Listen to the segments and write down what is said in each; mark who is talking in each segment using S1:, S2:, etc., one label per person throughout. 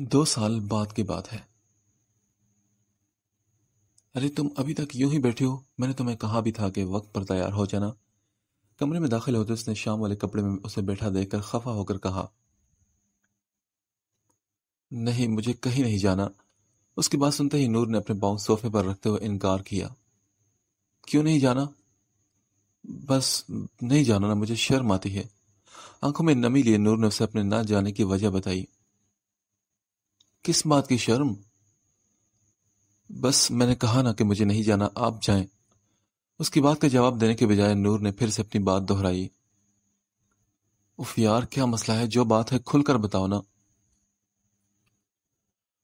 S1: दो साल बाद की बात है अरे तुम अभी तक यूं ही बैठे हो मैंने तुम्हें कहा भी था कि वक्त पर तैयार हो जाना कमरे में दाखिल होते उसने शाम वाले कपड़े में उसे बैठा देखकर खफा होकर कहा नहीं मुझे कहीं नहीं जाना उसकी बात सुनते ही नूर ने अपने पाँव सोफे पर रखते हुए इनकार किया क्यों नहीं जाना बस नहीं जाना ना मुझे शर्म आती है आंखों में नमी लिए नूर ने उसे अपने ना जाने की वजह बताई किस बात की शर्म बस मैंने कहा ना कि मुझे नहीं जाना आप जाएं। उसकी बात का जवाब देने के बजाय नूर ने फिर से अपनी बात दोहराई उफ यार क्या मसला है जो बात है खुलकर बताओ ना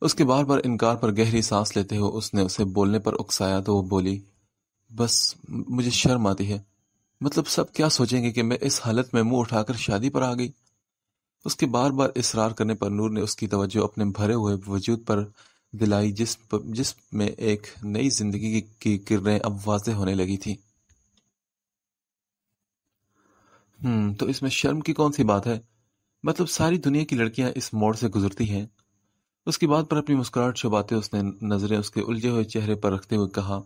S1: उसके बार बार इनकार पर गहरी सांस लेते हुए उसने उसे बोलने पर उकसाया तो वो बोली बस मुझे शर्म आती है मतलब सब क्या सोचेंगे कि मैं इस हालत में मुंह उठाकर शादी पर आ गई उसके बार-बार इसरार करने पर नूर ने उसकी तवज्जो अपने भरे हुए वजूद पर दिलाई जिसमें एक नई जिंदगी की किरणें अब वाज़ेह होने लगी थी हम्म, तो इसमें शर्म की कौन-सी बात है? मतलब सारी दुनिया की लड़कियां इस मोड़ से गुजरती हैं। उसकी बात पर अपनी मुस्कुराहट छुपाते उसने नज़रें उसके उलझे हुए चेहरे पर रखते हुए कहा,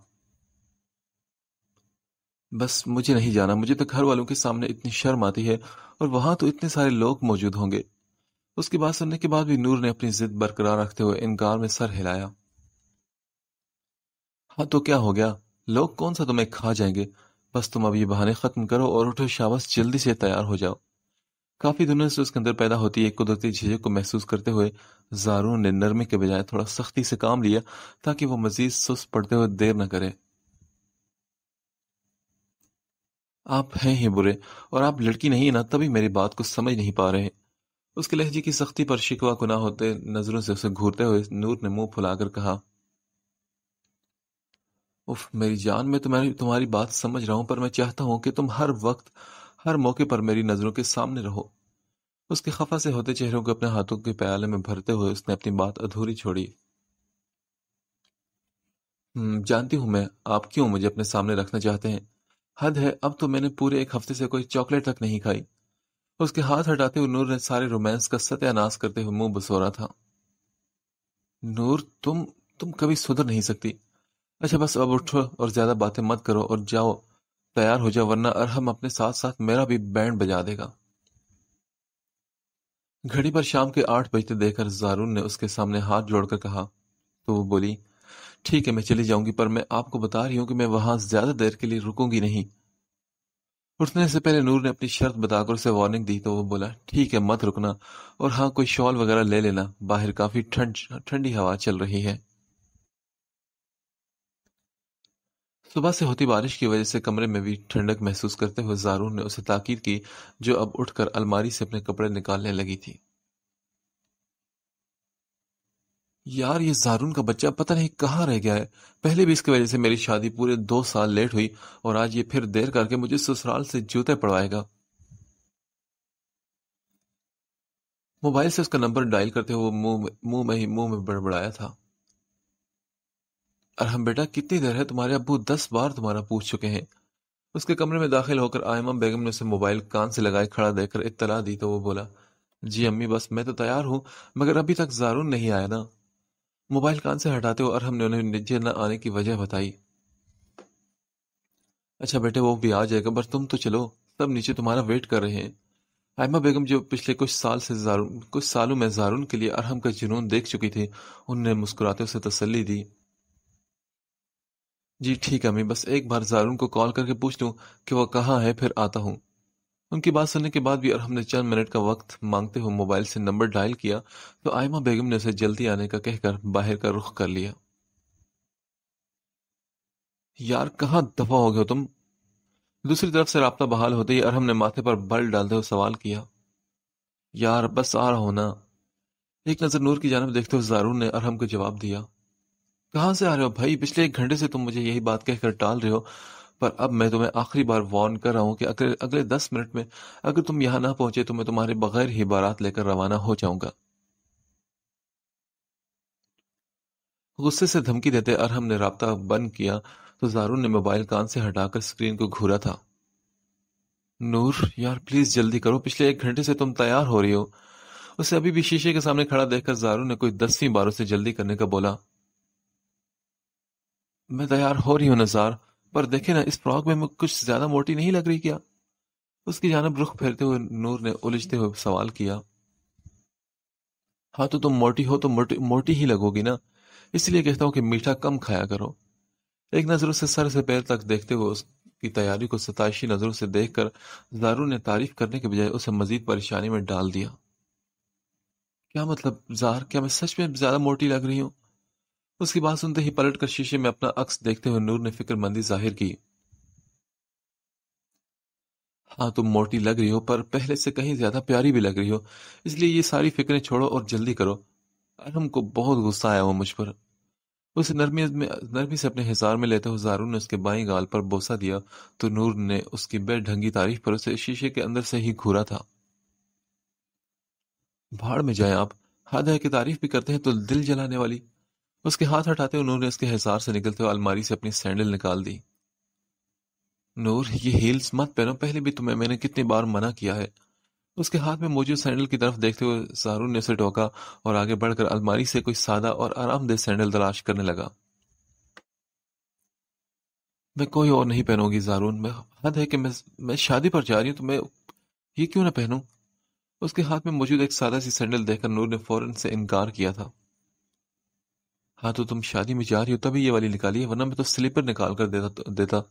S1: बस मुझे नहीं जाना मुझे तो घर वालों के सामने इतनी शर्म आती है और वहां तो इतने सारे लोग मौजूद होंगे उसकी बात सुनने के बाद भी नूर ने अपनी जिद बरकरार रखते हुए इनकार में सर हिलाया हाँ तो क्या हो गया लोग कौन सा तुम्हें खा जाएंगे बस तुम अब ये बहाने खत्म करो और उठो शाबस जल्दी से तैयार हो जाओ काफी दिनों से उसके अंदर पैदा होती एक कुदरती झिझक को महसूस करते हुए जारून ने नरमे के बजाय थोड़ा सख्ती से काम लिया ताकि वो मजीद सुस्त पड़ते हुए देर न करे आप हैं ही बुरे और आप लड़की नहीं ना तभी मेरी बात को समझ नहीं पा रहे उसके लहजे की सख्ती पर शिकवा को ना होते नजरों से उसे घूरते हुए नूर ने मुंह फुलाकर कहा उफ मेरी जान मैं तुम्हारी तुम्हारी बात समझ रहा हूं पर मैं चाहता हूं कि तुम हर वक्त हर मौके पर मेरी नजरों के सामने रहो उसके खफा से होते चेहरों को अपने हाथों के प्याले में भरते हुए उसने अपनी बात अधूरी छोड़ी हम्म, जानती हूं मैं आप क्यों मुझे अपने सामने रखना चाहते हैं हद है अब तो मैंने पूरे एक हफ्ते से कोई चॉकलेट तक नहीं खाई उसके हाथ हटाते हुए नूर ने सारे रोमांस का सत्यानाश करते हुए मुंह बसोरा था नूर तुम तुम कभी सुधर नहीं सकती अच्छा बस अब उठो और ज्यादा बातें मत करो और जाओ तैयार हो जाओ वरना अरहम अपने साथ साथ मेरा भी बैंड बजा देगा घड़ी पर शाम के आठ बजते देखकर जारून ने उसके सामने हाथ जोड़कर कहा तो वो बोली ठीक है मैं चली जाऊंगी पर मैं आपको बता रही हूं कि मैं वहां ज्यादा देर के लिए रुकूंगी नहीं उठने से पहले नूर ने अपनी शर्त बताकर उसे वार्निंग दी तो वो बोला ठीक है मत रुकना और हाँ कोई शॉल वगैरह ले लेना बाहर काफी ठंड ठंडी हवा चल रही है सुबह से होती बारिश की वजह से कमरे में भी ठंडक महसूस करते हुए जारून ने उसे ताकीद की जो अब उठकर अलमारी से अपने कपड़े निकालने लगी थी यार ये जारून का बच्चा पता नहीं कहाँ रह गया है पहले भी इसकी वजह से मेरी शादी पूरे दो साल लेट हुई और आज ये फिर देर करके मुझे ससुराल से जूते पड़वाएगा मोबाइल से उसका नंबर डायल करते हुए मुंह मुंह में ही मुंह में बड़बड़ाया था अरहम बेटा कितनी देर है तुम्हारे अबू दस बार तुम्हारा पूछ चुके हैं उसके कमरे में दाखिल होकर आयमा बेगम ने उसे मोबाइल कान से लगाए खड़ा देखकर इतला दी तो वो बोला जी अम्मी बस मैं तो तैयार हूं मगर अभी तक जारून नहीं आया ना मोबाइल कान से हटाते हुए अरहम ने उन्हें नीचे न आने की वजह बताई अच्छा बेटे वो भी आ जाएगा पर तुम तो चलो सब नीचे तुम्हारा वेट कर रहे हैं आयमा बेगम जो पिछले कुछ साल से जारून कुछ सालों में जारून के लिए अरहम का जुनून देख चुकी थी उनने मुस्कुराते उसे तसल्ली दी जी ठीक है मैं बस एक बार जारून को कॉल करके पूछ लूँ कि वह कहाँ है फिर आता हूँ उनकी बात सुनने के बाद भी अरहम ने चंद मिनट का वक्त मांगते हुए मोबाइल से नंबर डायल किया तो आयमा बेगम ने उसे जल्दी आने का कहकर बाहर का रुख कर लिया यार कहाँ दफा हो गया तुम दूसरी तरफ से रबता बहाल होते ही अरहम ने माथे पर बल डालते हुए सवाल किया यार बस आ रहा हो ना एक नज़र नूर की जानब देखते हुए जारून ने अरहम को जवाब दिया कहा से आ रहे हो भाई पिछले एक घंटे से तुम मुझे यही बात कहकर टाल रहे हो पर अब मैं तुम्हें आखिरी बार वार्न कर रहा हूँ कि अगले अगले दस मिनट में अगर तुम यहाँ ना पहुंचे तो मैं तुम्हारे बगैर ही बारात लेकर रवाना हो जाऊंगा गुस्से से धमकी देते अरहम ने रबता बंद किया तो जारून ने मोबाइल कान से हटाकर स्क्रीन को घूरा था नूर यार प्लीज जल्दी करो पिछले एक घंटे से तुम तैयार हो रही हो उसे अभी भी शीशे के सामने खड़ा देखकर जारू ने कोई दसवीं बार उसे जल्दी करने का बोला मैं तैयार हो रही हूं नजार पर देखे ना इस फ्रॉक में कुछ ज्यादा मोटी नहीं लग रही क्या उसकी जानब रुख फेरते हुए नूर ने उलझते हुए सवाल किया हाँ तो तुम मोटी हो तो मोटी मोटी ही लगोगी ना इसलिए कहता हूं कि मीठा कम खाया करो एक नज़र से सर से पैर तक देखते हुए उसकी तैयारी को सताइशी नज़रों से देख कर जारू ने तारीफ करने के बजाय उसे मजीद परेशानी में डाल दिया क्या मतलब जार क्या मैं सच में ज्यादा मोटी लग रही हूँ उसकी बात सुनते ही पलट कर शीशे में अपना अक्स देखते हुए नूर ने फिक्रमंदी जाहिर की हाँ तुम मोटी लग रही हो पर पहले से कहीं ज्यादा प्यारी भी लग रही हो इसलिए ये सारी फिक्रें छोड़ो और जल्दी करो अरहम को बहुत गुस्सा आया वो मुझ पर उस नरमी में नरमी से अपने हिसार में लेते हुए जारून ने उसके बाई गाल पर बोसा दिया तो नूर ने उसकी बेढंगी तारीफ पर उसे शीशे के अंदर से ही घूरा था भाड़ में जाए आप हद है की तारीफ भी करते हैं तो दिल जलाने वाली उसके हाथ हटाते उन्होंने उसके हिसार से निकलते हुए अलमारी से अपनी सैंडल निकाल दी नूर ये हील्स मत पहनो पहले भी तुम्हें मैंने कितनी बार मना किया है उसके हाथ में मौजूद सैंडल की तरफ देखते हुए सारून ने उसे टोका और आगे बढ़कर अलमारी से कोई सादा और आरामदेह सैंडल तलाश करने लगा मैं कोई और नहीं पहनूंगी जारून मैं हद है कि मैं मैं शादी पर जा रही हूं तो मैं ये क्यों ना पहनूं उसके हाथ में मौजूद एक सादा सी सैंडल देखकर नूर ने फौरन से इनकार किया था हाँ तो तुम शादी में जा रही हो तभी ये वाली निकाली है वरना मैं तो स्लीपर निकाल कर देता तो- देता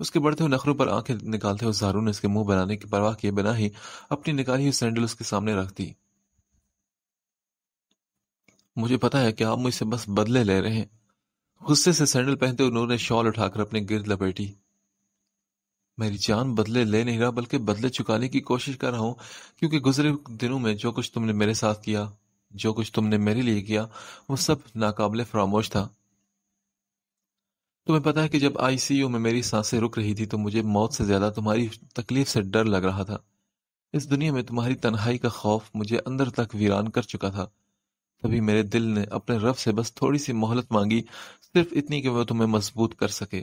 S1: उसके बढ़ते हुए नखरों पर आंखें निकालते हुए जारू ने उसके मुंह बनाने की परवाह किए बिना ही अपनी निकाली हुई सैंडल उसके सामने रख दी मुझे पता है कि आप मुझसे बस बदले ले रहे हैं गुस्से से सैंडल पहनते हुए नूर ने शॉल उठाकर अपने गिरद लपेटी मेरी जान बदले ले नहीं रहा बल्कि बदले चुकाने की कोशिश कर रहा हूं क्योंकि गुजरे दिनों में जो कुछ तुमने मेरे साथ किया जो कुछ तुमने मेरे लिए किया वो सब नाकाबले फरामोश था तुम्हें पता है कि जब आईसीयू में मेरी सांसें रुक रही थी तो मुझे मौत से ज्यादा तुम्हारी तकलीफ से डर लग रहा था इस दुनिया में तुम्हारी तनहाई का खौफ मुझे अंदर तक वीरान कर चुका था तभी मेरे दिल ने अपने रफ से बस थोड़ी सी मोहलत मांगी सिर्फ इतनी कि वह तुम्हें मजबूत कर सके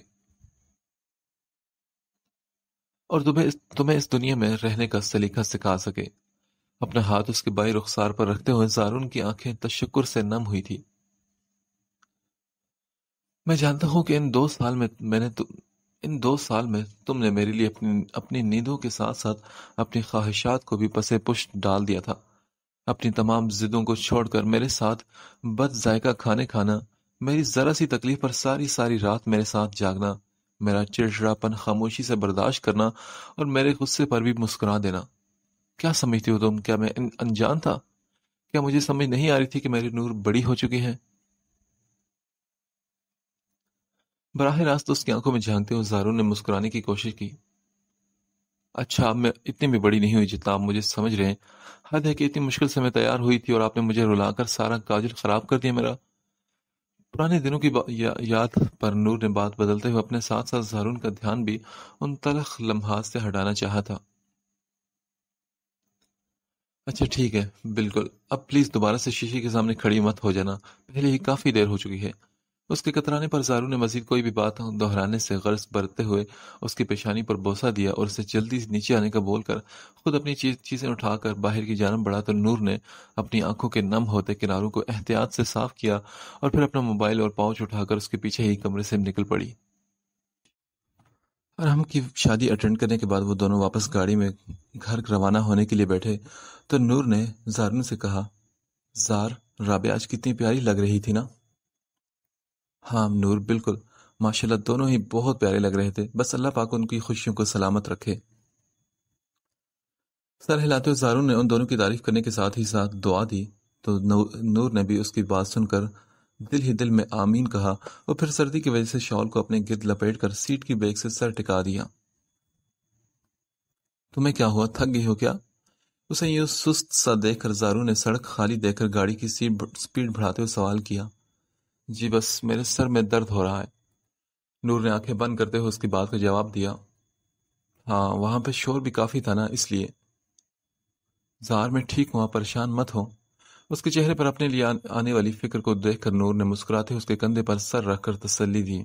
S1: और तुम्हें इस, तुम्हें इस दुनिया में रहने का सलीका सिखा सके अपना हाथ उसके बाई रुखसार पर रखते हुए जारून की आंखें तशक्कुर से नम हुई थी मैं जानता हूं कि इन दो साल में मैंने तु... इन दो साल में तुमने मेरे लिए अपनी अपनी नींदों के साथ साथ अपनी ख्वाहिशात को भी पसे पुष्ट डाल दिया था अपनी तमाम जिदों को छोड़कर मेरे साथ बद जायका खाने खाना मेरी जरा सी तकलीफ पर सारी सारी रात मेरे साथ जागना मेरा चिड़चिड़ापन खामोशी से बर्दाश्त करना और मेरे गुस्से पर भी मुस्कुरा देना क्या समझती हो तुम क्या मैं अनजान था क्या मुझे समझ नहीं आ रही थी कि मेरी नूर बड़ी हो चुकी है बराह रास्त उसकी आंखों में झांकते हुए जारू ने मुस्कुराने की कोशिश की अच्छा अब मैं इतनी भी बड़ी नहीं हुई जितना आप मुझे समझ रहे हैं हद है कि इतनी मुश्किल से मैं तैयार हुई थी और आपने मुझे रुलाकर सारा काजल खराब कर दिया मेरा पुराने दिनों की या, याद पर नूर ने बात बदलते हुए अपने साथ साथ जारून का ध्यान भी उन तलख लम्हात से हटाना चाहा था अच्छा ठीक है बिल्कुल अब प्लीज़ दोबारा से शीशे के सामने खड़ी मत हो जाना पहले ही काफ़ी देर हो चुकी है उसके कतराने पर जारू ने मजीद कोई भी बात दोहराने से गर्ज बरतते हुए उसकी पेशानी पर बोसा दिया और उसे जल्दी नीचे आने का बोलकर खुद अपनी चीज़ें उठाकर बाहर की जानब बढ़ा तो नूर ने अपनी आंखों के नम होते किनारों को एहतियात से साफ किया और फिर अपना मोबाइल और पाउच उठाकर उसके पीछे ही कमरे से निकल पड़ी और हम की शादी अटेंड करने के बाद वो दोनों वापस गाड़ी में घर रवाना होने के लिए बैठे तो नूर ने जारन से कहा जार राबे आज कितनी प्यारी लग रही थी ना हाँ नूर बिल्कुल माशाल्लाह दोनों ही बहुत प्यारे लग रहे थे बस अल्लाह पाक उनकी खुशियों को सलामत रखे सर हिलाते जारून ने उन दोनों की तारीफ करने के साथ ही साथ दुआ दी तो नूर ने भी उसकी बात सुनकर दिल ही दिल में आमीन कहा और फिर सर्दी की वजह से शॉल को अपने गिरद लपेट कर सीट की बैग से सर टिका दिया तुम्हें क्या हुआ थक गई हो क्या उसे यूं सुस्त सा देखकर जारू ने सड़क खाली देखकर गाड़ी की सीट स्पीड बढ़ाते हुए सवाल किया जी बस मेरे सर में दर्द हो रहा है नूर ने आंखें बंद करते हुए उसकी बात का जवाब दिया हाँ वहां पर शोर भी काफी था ना इसलिए जार में ठीक हुआ परेशान मत हो उसके चेहरे पर अपने लिए आने वाली फिक्र को देखकर नूर ने मुस्कुराते उसके कंधे पर सर रखकर तसल्ली दी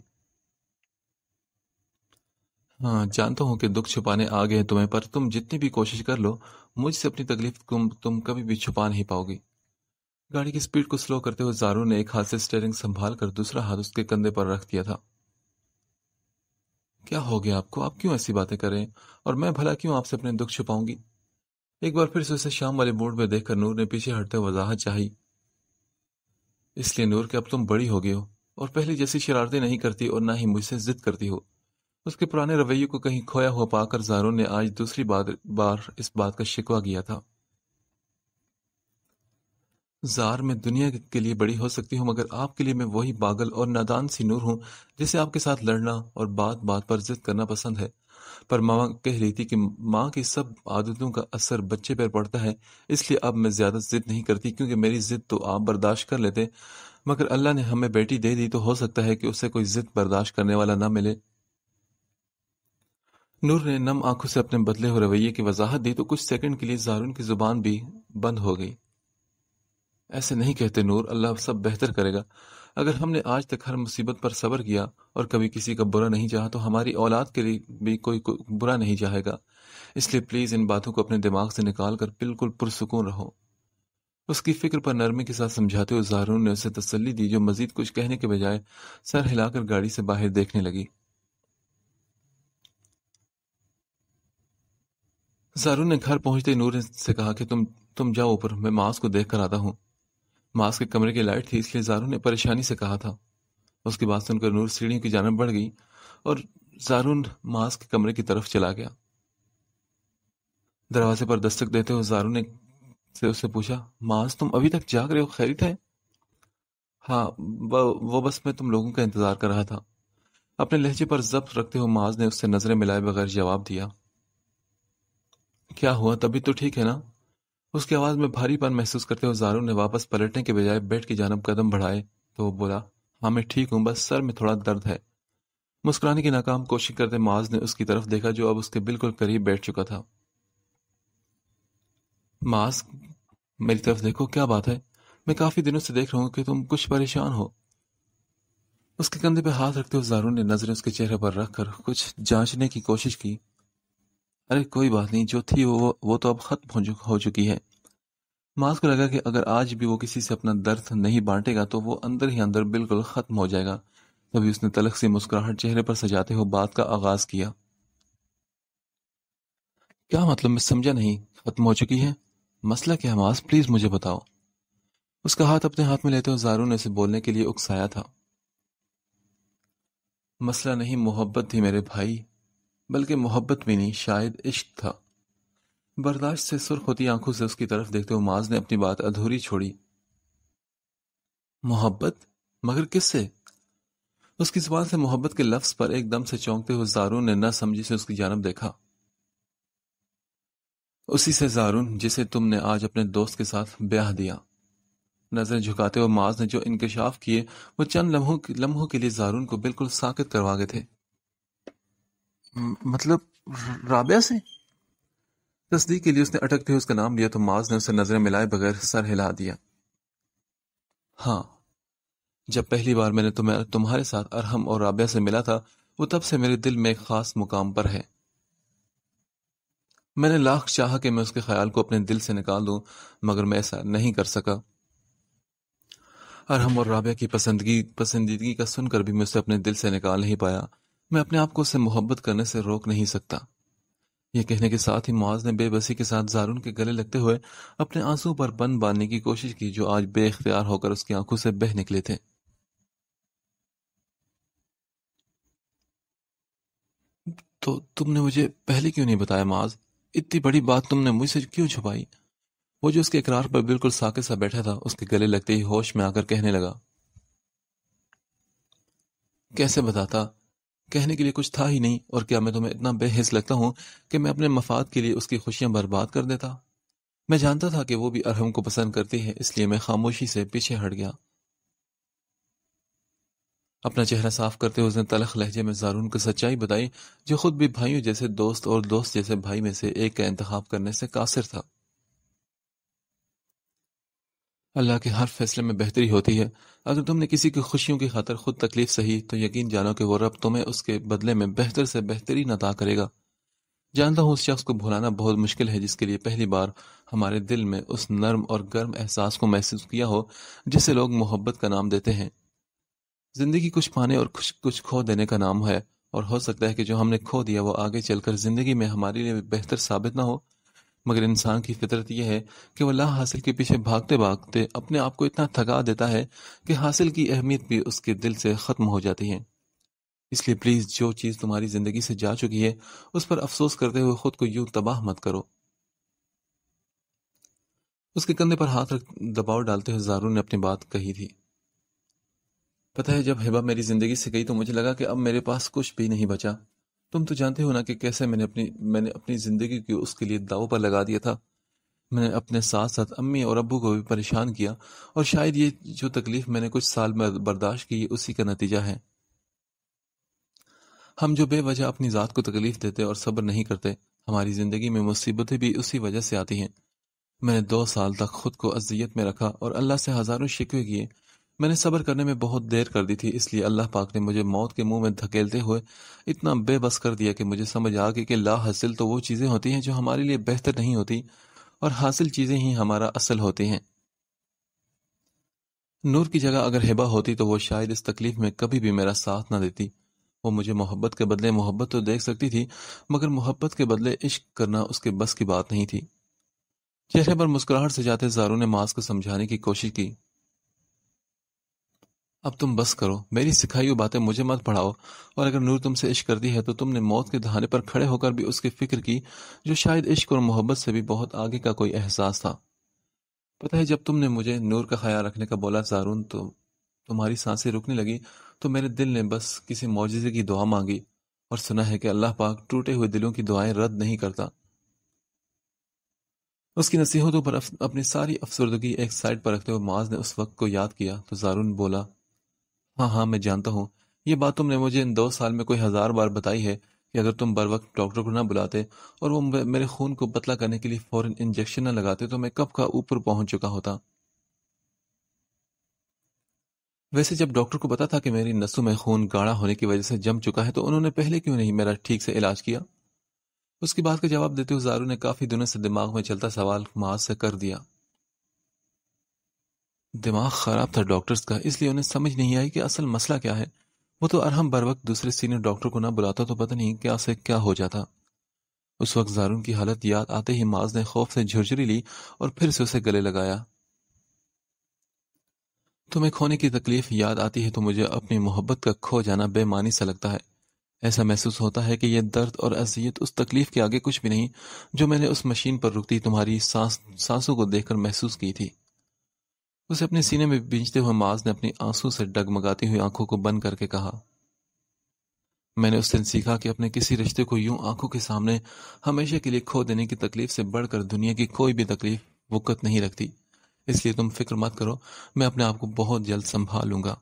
S1: हाँ जानता हूं कि दुख छुपाने आ गए तुम्हें पर तुम जितनी भी कोशिश कर लो मुझसे अपनी तकलीफ तुम तुम कभी भी छुपा नहीं पाओगी गाड़ी की स्पीड को स्लो करते हुए जारू ने एक हाथ से स्टेयरिंग संभाल कर दूसरा हाथ उसके कंधे पर रख दिया था क्या हो गया आपको आप क्यों ऐसी बातें कर रहे हैं और मैं भला क्यों आपसे अपने दुख छुपाऊंगी एक बार फिर से उसे शाम वाले मूड में देखकर नूर ने पीछे हटते वजाहत चाही इसलिए नूर के अब तुम बड़ी हो गई हो और पहले जैसी शरारतें नहीं करती और ना ही मुझसे जिद करती हो उसके पुराने रवैये को कहीं खोया हुआ पाकर जारून ने आज दूसरी बार, बार इस बात का शिकवा किया था जार में दुनिया के लिए बड़ी हो सकती हूं मगर आपके लिए मैं वही पागल और नादान सी नूर हूं जिसे आपके साथ लड़ना और बात बात पर जिद करना पसंद है पर माँ कह रही थी कि माँ की सब आदतों का असर बच्चे पर पड़ता है इसलिए अब मैं ज़्यादा जिद नहीं करती क्योंकि मेरी जिद तो आप बर्दाश्त कर लेते मगर अल्लाह ने हमें बेटी दे दी तो हो सकता है कि उसे कोई जिद बर्दाश्त करने वाला ना मिले नूर ने नम आंखों से अपने बदले हुए रवैये की वजाहत दी तो कुछ सेकंड के लिए जारून की जुबान भी बंद हो गई ऐसे नहीं कहते नूर अल्लाह सब बेहतर करेगा अगर हमने आज तक हर मुसीबत पर सबर किया और कभी किसी का बुरा नहीं चाहा तो हमारी औलाद के लिए भी कोई को बुरा नहीं चाहेगा इसलिए प्लीज़ इन बातों को अपने दिमाग से निकाल कर बिल्कुल पुरसकून रहो उसकी फिक्र पर नरमे के साथ समझाते हुए जहरून ने उसे तसली दी जो मजीद कुछ कहने के बजाय सर हिलाकर गाड़ी से बाहर देखने लगी जारून ने घर पहुंचते नूर से कहा कि तुम तुम जाओ ऊपर मैं मास को देख कर आता हूं मास्क के कमरे की लाइट थी इसलिए जारू ने परेशानी से कहा था उसके बाद सुनकर नूर सीढ़ियों की जानब बढ़ गई और जारून मास्क के कमरे की तरफ चला गया दरवाजे पर दस्तक देते हुए जारू ने से उससे पूछा मास तुम अभी तक जाग रहे हो खैरित है हाँ वो बस मैं तुम लोगों का इंतजार कर रहा था अपने लहजे पर जब्त रखते हुए माज ने उससे नजरें मिलाए बगैर जवाब दिया क्या हुआ तभी तो ठीक है ना उसकी आवाज में भारीपन महसूस करते हुए जारू ने वापस पलटने के बजाय बेड की जानब कदम बढ़ाए तो वो बोला हाँ मैं ठीक हूं बस सर में थोड़ा दर्द है मुस्कुराने की नाकाम कोशिश करते माज ने उसकी तरफ देखा जो अब उसके बिल्कुल करीब बैठ चुका था माज मेरी तरफ देखो क्या बात है मैं काफी दिनों से देख रहा हूं कि तुम कुछ परेशान हो उसके कंधे पर हाथ रखते हुए जारू ने नजरें उसके चेहरे पर रखकर कुछ जांचने की कोशिश की अरे कोई बात नहीं जो थी वो वो तो अब खत्म हो, हो चुकी है मास को लगा कि अगर आज भी वो किसी से अपना दर्द नहीं बांटेगा तो वो अंदर ही अंदर बिल्कुल खत्म हो जाएगा तभी उसने तलख से मुस्कुराहट चेहरे पर सजाते हुए बात का आगाज किया क्या मतलब मैं समझा नहीं खत्म हो चुकी है मसला क्या है मास प्लीज मुझे बताओ उसका हाथ अपने हाथ में लेते हुए जारू ने उसे बोलने के लिए उकसाया था मसला नहीं मोहब्बत थी मेरे भाई बल्कि मोहब्बत भी नहीं शायद इश्क था बर्दाश्त से सुर्ख होती आंखों से उसकी तरफ देखते हुए माज ने अपनी बात अधूरी छोड़ी मोहब्बत मगर किससे उसकी जुबान से मोहब्बत के लफ्ज पर एकदम से चौंकते हुए जारून ने न समझी से उसकी जानब देखा उसी से जारून जिसे तुमने आज अपने दोस्त के साथ ब्याह दिया नजर झुकाते हुए माज ने जो इंकशाफ किए वो चंद लम्हों लम्हों के लिए जारून को बिल्कुल साकित करवा गए थे मतलब राबिया से तस्दीक के लिए उसने अटकते हुए उसका नाम लिया तो माज ने उसे नजरें मिलाए बगैर सर हिला दिया हाँ जब पहली बार मैंने तुम्हें तुम्हारे साथ अरहम और राबिया से मिला था वो तब से मेरे दिल में एक खास मुकाम पर है मैंने लाख चाहा कि मैं उसके ख्याल को अपने दिल से निकाल दूं मगर मैं ऐसा नहीं कर सका अरहम और राबिया की पसंदगी पसंदीदगी का सुनकर भी मैं उसे अपने दिल से निकाल नहीं पाया मैं अपने आप को उससे मोहब्बत करने से रोक नहीं सकता यह कहने के साथ ही मुआज ने बेबसी के साथ जारून के गले लगते हुए अपने आंसू पर बन बांधने की कोशिश की जो आज बेख्तियार होकर उसकी आंखों से बह निकले थे तो तुमने मुझे पहले क्यों नहीं बताया माज इतनी बड़ी बात तुमने मुझसे क्यों छुपाई वो जो उसके इकरार पर बिल्कुल साके सा बैठा था उसके गले लगते ही होश में आकर कहने लगा कैसे बताता कहने के लिए कुछ था ही नहीं और क्या मैं तुम्हें इतना बेहस लगता हूं कि मैं अपने मफाद के लिए उसकी खुशियां बर्बाद कर देता मैं जानता था कि वो भी अरहम को पसंद करती है इसलिए मैं खामोशी से पीछे हट गया अपना चेहरा साफ करते हुए उसने तलख लहजे में जारून की सच्चाई बताई जो खुद भी भाइयों जैसे दोस्त और दोस्त जैसे भाई में से एक का इंतखब करने से कासिर था अल्लाह के हर फैसले में बेहतरी होती है अगर तुमने किसी की खुशियों की खातर खुद तकलीफ सही तो यकीन जानो कि वो रब तुम्हें उसके बदले में बेहतर से बेहतरीन अदा करेगा जानता हूँ उस शख्स को भुलाना बहुत मुश्किल है जिसके लिए पहली बार हमारे दिल में उस नर्म और गर्म एहसास को महसूस किया हो जिसे लोग मोहब्बत का नाम देते हैं जिंदगी कुछ पाने और कुछ कुछ खो देने का नाम है और हो सकता है कि जो हमने खो दिया वो आगे चलकर जिंदगी में हमारे लिए बेहतर साबित ना हो मगर इंसान की फितरत यह है कि वह ला हासिल के पीछे भागते भागते अपने आप को इतना थका देता है कि हासिल की अहमियत भी उसके दिल से ख़त्म हो जाती है इसलिए प्लीज़ जो चीज़ तुम्हारी ज़िंदगी से जा चुकी है उस पर अफसोस करते हुए खुद को यूं तबाह मत करो उसके कंधे पर हाथ रख दबाव डालते हुए जारू ने अपनी बात कही थी पता है जब हिबा मेरी ज़िंदगी से गई तो मुझे लगा कि अब मेरे पास कुछ भी नहीं बचा तुम तो जानते हो ना कि कैसे मैंने अपनी मैंने अपनी ज़िंदगी को उसके लिए दाव पर लगा दिया था मैंने अपने साथ साथ अम्मी और अबू को भी परेशान किया और शायद ये जो तकलीफ मैंने कुछ साल में बर्दाश्त की उसी का नतीजा है हम जो बेवजह अपनी ज़ात को तकलीफ देते और सब्र नहीं करते हमारी ज़िंदगी में मुसीबतें भी उसी वजह से आती हैं मैंने दो साल तक खुद को अजियत में रखा और अल्लाह से हज़ारों शिकवे किए मैंने सब्र करने में बहुत देर कर दी थी इसलिए अल्लाह पाक ने मुझे मौत के मुंह में धकेलते हुए इतना बेबस कर दिया कि मुझे समझ आ गई कि ला हासिल तो वो चीज़ें होती हैं जो हमारे लिए बेहतर नहीं होती और हासिल चीज़ें ही हमारा असल होती हैं नूर की जगह अगर हिबा होती तो वो शायद इस तकलीफ में कभी भी मेरा साथ ना देती वो मुझे मोहब्बत के बदले मोहब्बत तो देख सकती थी मगर मोहब्बत के बदले इश्क करना उसके बस की बात नहीं थी चेहरे पर मुस्कुराहट से जाते जारू ने मास्क समझाने की कोशिश की अब तुम बस करो मेरी सिखाई हुई बातें मुझे मत पढ़ाओ और अगर नूर तुमसे इश्क करती है तो तुमने मौत के दहाने पर खड़े होकर भी उसकी फिक्र की जो शायद इश्क और मोहब्बत से भी बहुत आगे का कोई एहसास था पता है जब तुमने मुझे नूर का ख्याल रखने का बोला जारून तो तुम्हारी सांसें रुकने लगी तो मेरे दिल ने बस किसी मुआजे की दुआ मांगी और सुना है कि अल्लाह पाक टूटे हुए दिलों की दुआएं रद्द नहीं करता उसकी नसीहतों पर अपनी सारी अफसरदगी एक साइड पर रखते हुए माज ने उस वक्त को याद किया तो जारून बोला हाँ हाँ मैं जानता हूँ ये बात तुमने मुझे इन दो साल में कोई हज़ार बार बताई है कि अगर तुम बर वक्त डॉक्टर को ना बुलाते और वो मेरे खून को पतला करने के लिए फ़ौरन इंजेक्शन ना लगाते तो मैं कब का ऊपर पहुंच चुका होता वैसे जब डॉक्टर को पता था कि मेरी नसों में खून गाढ़ा होने की वजह से जम चुका है तो उन्होंने पहले क्यों नहीं मेरा ठीक से इलाज किया उसकी बात का जवाब देते हुए जारू ने काफ़ी दिनों से दिमाग में चलता सवाल माज से कर दिया दिमाग खराब था डॉक्टर्स का इसलिए उन्हें समझ नहीं आई कि असल मसला क्या है वो तो अरहम बर वक्त दूसरे सीनियर डॉक्टर को ना बुलाता तो पता नहीं क्या से क्या हो जाता उस वक्त जारून की हालत याद आते ही माज ने खौफ से झुरझुरी ली और फिर से उसे गले लगाया तुम्हें खोने की तकलीफ याद आती है तो मुझे अपनी मोहब्बत का खो जाना बेमानी सा लगता है ऐसा महसूस होता है कि यह दर्द और अजियत उस तकलीफ के आगे कुछ भी नहीं जो मैंने उस मशीन पर रुकती तुम्हारी सांस सांसों को देखकर महसूस की थी उसे अपने सीने में बींचते हुए माज ने अपनी आंसू से डगमगाती हुई आंखों को बंद करके कहा मैंने उस दिन सीखा कि अपने किसी रिश्ते को यूं आंखों के सामने हमेशा के लिए खो देने की तकलीफ से बढ़कर दुनिया की कोई भी तकलीफ वक़्त नहीं रखती इसलिए तुम फिक्र मत करो मैं अपने आप को बहुत जल्द संभाल लूंगा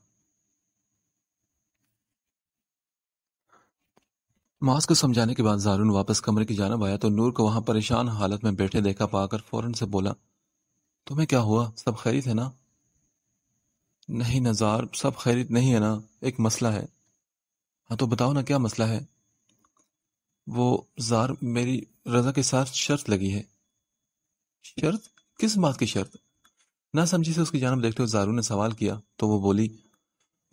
S1: मास को समझाने के बाद जारून वापस कमरे की जानब आया तो नूर को वहां परेशान हालत में बैठे देखा पाकर फौरन से बोला तुम्हें क्या हुआ सब खैरित है ना नहीं नज़ार सब खैरित नहीं है ना एक मसला है हाँ तो बताओ ना क्या मसला है वो जार मेरी रज़ा के साथ शर्त लगी है शर्त किस बात की शर्त ना समझी से उसकी जानब देखते हुए जारू ने सवाल किया तो वो बोली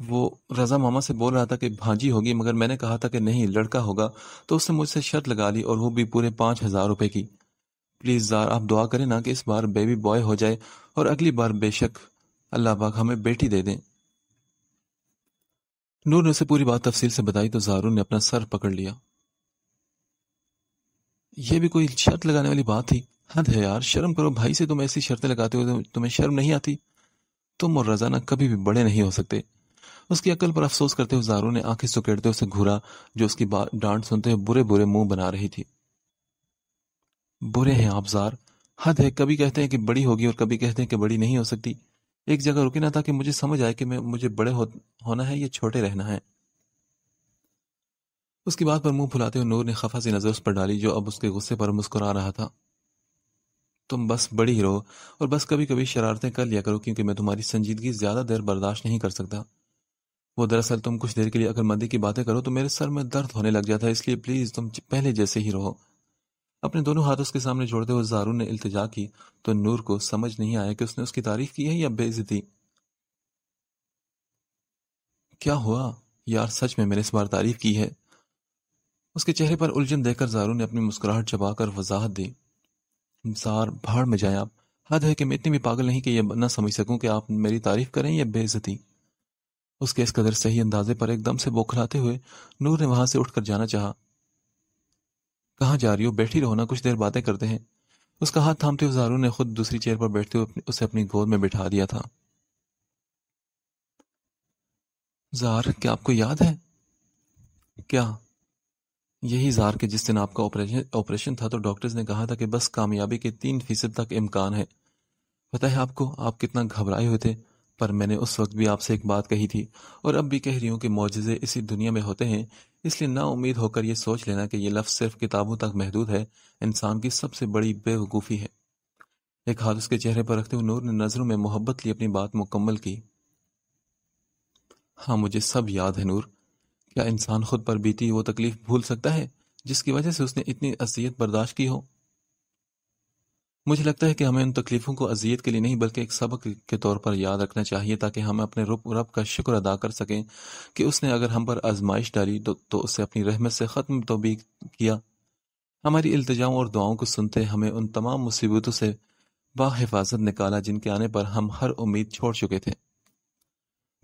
S1: वो रज़ा मामा से बोल रहा था कि भांजी होगी मगर मैंने कहा था कि नहीं लड़का होगा तो उसने मुझसे शर्त लगा ली और वो भी पूरे पांच हज़ार रुपए की प्लीज़ ज़ार आप दुआ करें ना कि इस बार बेबी बॉय हो जाए और अगली बार बेशक अल्लाह पाक हमें बेटी दे दें नूर ने उसे पूरी बात तफसील से बताई तो जारू ने अपना सर पकड़ लिया यह भी कोई शर्त लगाने वाली बात थी हद है यार शर्म करो भाई से तुम ऐसी शर्तें लगाते हो तो तुम्हें शर्म नहीं आती तुम और रजाना कभी भी बड़े नहीं हो सकते उसकी अकल पर अफसोस करते हुए जारू ने आंखें सुकेड़ते उसे घूरा जो उसकी डांट सुनते हुए बुरे बुरे मुंह बना रही थी बुरे हैं आबजार हद है कभी कहते हैं कि बड़ी होगी और कभी कहते हैं कि बड़ी नहीं हो सकती एक जगह रुके ना था कि मुझे समझ आए कि मैं मुझे बड़े हो, होना है या छोटे रहना है उसकी बात पर मुंह फुलाते हुए नूर ने खफा सी नजर उस पर डाली जो अब उसके गुस्से पर मुस्कुरा रहा था तुम बस बड़ी ही रहो और बस कभी कभी शरारतें कर लिया करो क्योंकि मैं तुम्हारी संजीदगी ज्यादा देर बर्दाश्त नहीं कर सकता वो दरअसल तुम कुछ देर के लिए अगर मंदी की बातें करो तो मेरे सर में दर्द होने लग जाता है इसलिए प्लीज तुम पहले जैसे ही रहो अपने दोनों हाथ उसके सामने जोड़ते हुए जारू ने इल्तजा की तो नूर को समझ नहीं आया कि उसने उसकी तारीफ की है या बेइज्जती क्या हुआ यार सच में मैंने इस बार तारीफ की है उसके चेहरे पर उलझन देखकर जारू ने अपनी मुस्कुराहट चबाकर वजाहत दी जार भाड़ में जाए आप हद है कि मैं इतनी भी पागल नहीं कि यह ना समझ सकूं कि आप मेरी तारीफ करें या बेइज्जती उसके इस कदर सही अंदाजे पर एकदम से बौखलाते हुए नूर ने वहां से उठकर जाना चाहा कहाँ जा रही हो बैठी रहो ना कुछ देर बातें करते हैं उसका हाथ थामते हुए जारू ने खुद दूसरी चेयर पर बैठते हुए उसे अपनी गोद में बिठा दिया था जार क्या आपको याद है क्या यही जार के जिस दिन आपका ऑपरेशन ऑपरेशन था तो डॉक्टर्स ने कहा था कि बस कामयाबी के तीन फीसद तक इम्कान है पता है आपको आप कितना घबराए हुए थे पर मैंने उस वक्त भी आपसे एक बात कही थी और अब भी कह रही हूँ कि मुआजे इसी दुनिया में होते हैं इसलिए ना उम्मीद होकर यह सोच लेना कि यह लफ्ज़ सिर्फ किताबों तक महदूद है इंसान की सबसे बड़ी बेवकूफ़ी है एक हाथ उसके चेहरे पर रखते हुए नूर ने नज़रों में मोहब्बत ली अपनी बात मुकम्मल की हाँ मुझे सब याद है नूर क्या इंसान खुद पर बीती वो तकलीफ भूल सकता है जिसकी वजह से उसने इतनी असीयत बर्दाश्त की हो मुझे लगता है कि हमें उन तकलीफ़ों को अजियत के लिए नहीं बल्कि एक सबक के तौर पर याद रखना चाहिए ताकि हम अपने रुप रब का शुक्र अदा कर सकें कि उसने अगर हम पर आजमाइश डाली तो, तो उसे अपनी रहमत से ख़त्म तो भी किया हमारी अल्तजाओं और दुआओं को सुनते हमें उन तमाम मुसीबतों से बाहिफाजत निकाला जिनके आने पर हम हर उम्मीद छोड़ चुके थे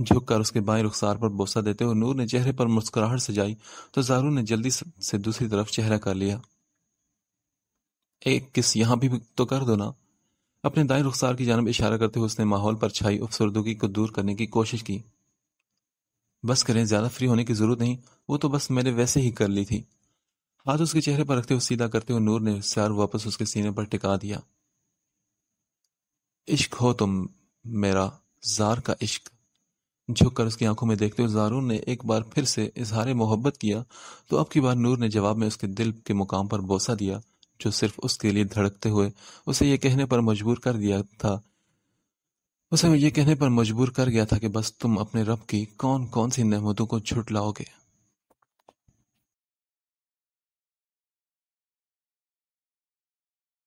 S1: झुक कर उसके बाएं रुखसार पर बोसा देते हुए नूर ने चेहरे पर मुस्कुराहट सजाई तो जारू ने जल्दी से दूसरी तरफ चेहरा कर लिया एक किस यहां भी तो कर दो ना अपने दाएं रुखसार की जानब इशारा करते हुए उसने माहौल पर छाई अफसरदगी को दूर करने की कोशिश की बस करें ज्यादा फ्री होने की जरूरत नहीं वो तो बस मैंने वैसे ही कर ली थी हाथ उसके चेहरे पर रखते हुए सीधा करते हुए नूर ने सार वापस उसके सीने पर टिका दिया इश्क हो तुम मेरा जार का इश्क झुककर उसकी आंखों में देखते हुए जारू ने एक बार फिर से इजहार मोहब्बत किया तो अब की बार नूर ने जवाब में उसके दिल के मुकाम पर बोसा दिया जो सिर्फ उसके लिए धड़कते हुए उसे यह कहने पर मजबूर कर दिया था उसे यह कहने पर मजबूर कर गया था कि बस तुम अपने रब की कौन कौन सी नहमतों को लाओगे